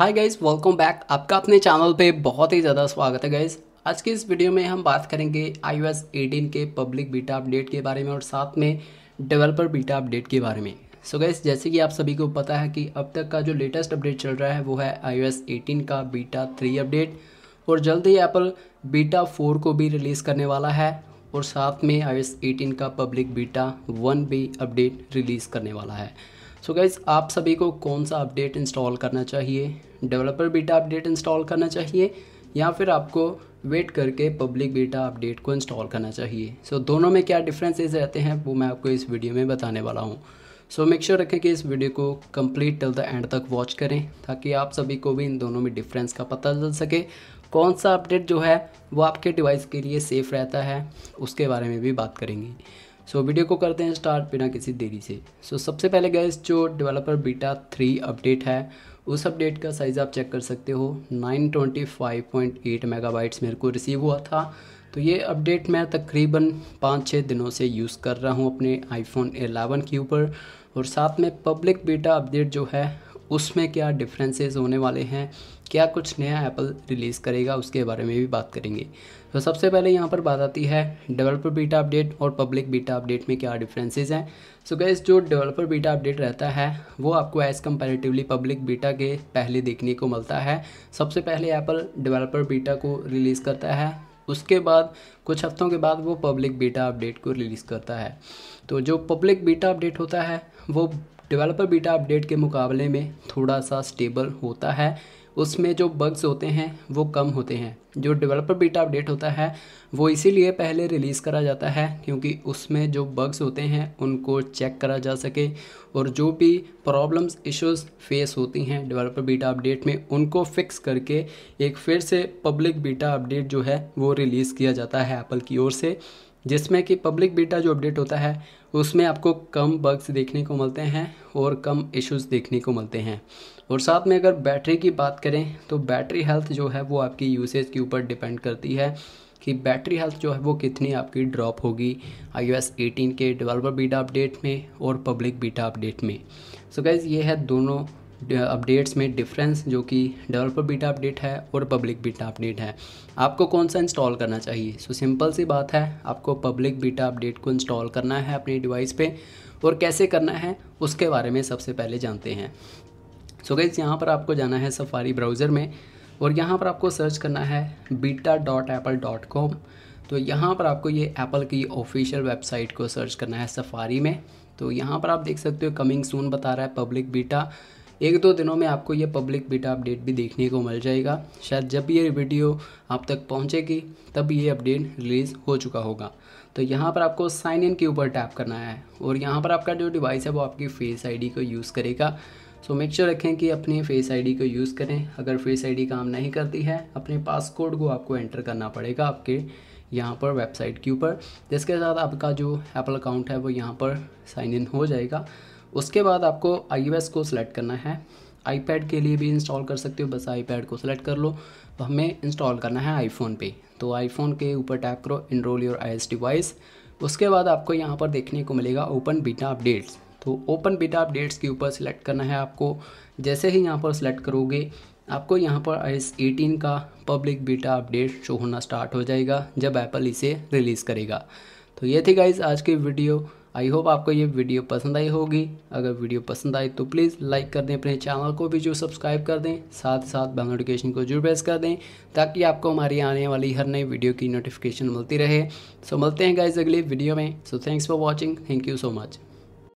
hi guys welcome back आपका अपने channel पे बहुत ही ज़्यादा स्वागत है गाइज आज के इस वीडियो में हम बात करेंगे आई 18 के पब्लिक बीटा अपडेट के बारे में और साथ में डेवलपर बीटा अपडेट के बारे में सो so गाइज जैसे कि आप सभी को पता है कि अब तक का जो लेटेस्ट अपडेट चल रहा है वो है आई 18 का बीटा थ्री अपडेट और जल्द ही एप्पल बीटा फोर को भी रिलीज़ करने वाला है और साथ में आई एस का पब्लिक बीटा वन भी अपडेट रिलीज़ करने वाला है सो so गाइज़ आप सभी को कौन सा अपडेट इंस्टॉल करना चाहिए डेवलपर बीटा अपडेट इंस्टॉल करना चाहिए या फिर आपको वेट करके पब्लिक बीटा अपडेट को इंस्टॉल करना चाहिए सो so, दोनों में क्या डिफरेंसेस रहते हैं वो मैं आपको इस वीडियो में बताने वाला हूँ सो मेक श्योर रखें कि इस वीडियो को कंप्लीट टिल द एंड तक वॉच करें ताकि आप सभी को भी इन दोनों में डिफरेंस का पता चल सके कौन सा अपडेट जो है वो आपके डिवाइस के लिए सेफ़ रहता है उसके बारे में भी बात करेंगे सो so, वीडियो को करते हैं स्टार्ट बिना किसी देरी से सो so, सबसे पहले गए जो डेवलपर बीटा थ्री अपडेट है उस अपडेट का साइज़ आप चेक कर सकते हो 925.8 मेगाबाइट्स मेरे को रिसीव हुआ था तो ये अपडेट मैं तकरीबन पाँच छः दिनों से यूज़ कर रहा हूँ अपने आईफोन 11 के ऊपर और साथ में पब्लिक बीटा अपडेट जो है उसमें क्या डिफरेंसेस होने वाले हैं क्या कुछ नया एप्पल रिलीज़ करेगा उसके बारे में भी बात करेंगे तो सबसे पहले यहाँ पर बात आती है डेवलपर बीटा अपडेट और पब्लिक बीटा अपडेट में क्या डिफरेंसेस हैं सो गैस जो डेवलपर बीटा अपडेट रहता है वो आपको एज़ कंपेरेटिवली पब्लिक बीटा के पहले देखने को मिलता है सबसे पहले एप्पल डेवलपर बीटा को रिलीज़ करता है उसके बाद कुछ हफ्तों के बाद वो पब्लिक बीटा अपडेट को रिलीज़ करता है तो जो पब्लिक बीटा अपडेट होता है वो डेवलपर बीटा अपडेट के मुकाबले में थोड़ा सा स्टेबल होता है उसमें जो बग्स होते हैं वो कम होते हैं जो डेवलपर बीटा अपडेट होता है वो इसीलिए पहले रिलीज़ करा जाता है क्योंकि उसमें जो बग्स होते हैं उनको चेक करा जा सके और जो भी प्रॉब्लम्स इश्यूज फेस होती हैं डेवलपर बीटा अपडेट में उनको फिक्स करके एक फिर से पब्लिक बीटा अपडेट जो है वो रिलीज़ किया जाता है एप्पल की ओर से जिसमें कि पब्लिक बीटा जो अपडेट होता है उसमें आपको कम बग्स देखने को मिलते हैं और कम इश्यूज देखने को मिलते हैं और साथ में अगर बैटरी की बात करें तो बैटरी हेल्थ जो है वो आपकी यूसेज के ऊपर डिपेंड करती है कि बैटरी हेल्थ जो है वो कितनी आपकी ड्रॉप होगी आई 18 एस एटीन के डेवलपर बीटा अपडेट में और पब्लिक बीटा अपडेट में सो so गैज़ ये है दोनों अपडेट्स में डिफरेंस जो कि डेवलपर बीटा अपडेट है और पब्लिक बीटा अपडेट है आपको कौन सा इंस्टॉल करना चाहिए सो सिंपल सी बात है आपको पब्लिक बीटा अपडेट को इंस्टॉल करना है अपने डिवाइस पे और कैसे करना है उसके बारे में सबसे पहले जानते हैं सो गैस यहाँ पर आपको जाना है सफारी ब्राउज़र में और यहाँ पर आपको सर्च करना है beta dot Apple dot com तो यहाँ पर आपको ये एप्पल की ऑफिशियल वेबसाइट को सर्च करना है सफारी में तो यहाँ पर आप देख सकते हो कमिंग सून बता रहा है पब्लिक बीटा एक दो दिनों में आपको ये पब्लिक बीटा अपडेट भी देखने को मिल जाएगा शायद जब ये वीडियो आप तक पहुँचेगी तब ये अपडेट रिलीज़ हो चुका होगा तो यहाँ पर आपको साइन इन के ऊपर टैप करना है और यहाँ पर आपका जो डिवाइस है वो आपकी फेस आईडी को यूज़ करेगा सो मेक श्योर रखें कि अपनी फेस आईडी को यूज़ करें अगर फेस आईडी काम नहीं करती है अपने पासकोड को आपको एंटर करना पड़ेगा आपके यहाँ पर वेबसाइट के ऊपर जिसके साथ आपका जो एप्पल अकाउंट है वो यहाँ पर साइन इन हो जाएगा उसके बाद आपको आई को सिलेक्ट करना है आईपैड के लिए भी इंस्टॉल कर सकते हो बस आईपैड को सिलेक्ट कर लो तो हमें इंस्टॉल करना है आईफोन पे तो आईफोन के ऊपर टैप करो इनरोल योर आई डिवाइस उसके बाद आपको यहाँ पर देखने को मिलेगा ओपन बीटा अपडेट्स तो ओपन बीटा अपडेट्स के ऊपर सिलेक्ट करना है आपको जैसे ही यहाँ पर सिलेक्ट करोगे आपको यहाँ पर आई एस एटीन का पब्लिक बीटा अपडेट शो होना स्टार्ट हो जाएगा जब एप्पल इसे रिलीज़ करेगा तो ये थी गाइज आज की वीडियो आई होप आपको ये वीडियो पसंद आई होगी अगर वीडियो पसंद आई तो प्लीज़ लाइक कर दें अपने चैनल को भी जो सब्सक्राइब कर दें साथ साथ बेल नोटिफिकेशन को जरूर प्रेस कर दें ताकि आपको हमारी आने वाली हर नई वीडियो की नोटिफिकेशन मिलती रहे सो so, मिलते हैं गाइज अगली वीडियो में so thanks for watching thank you so much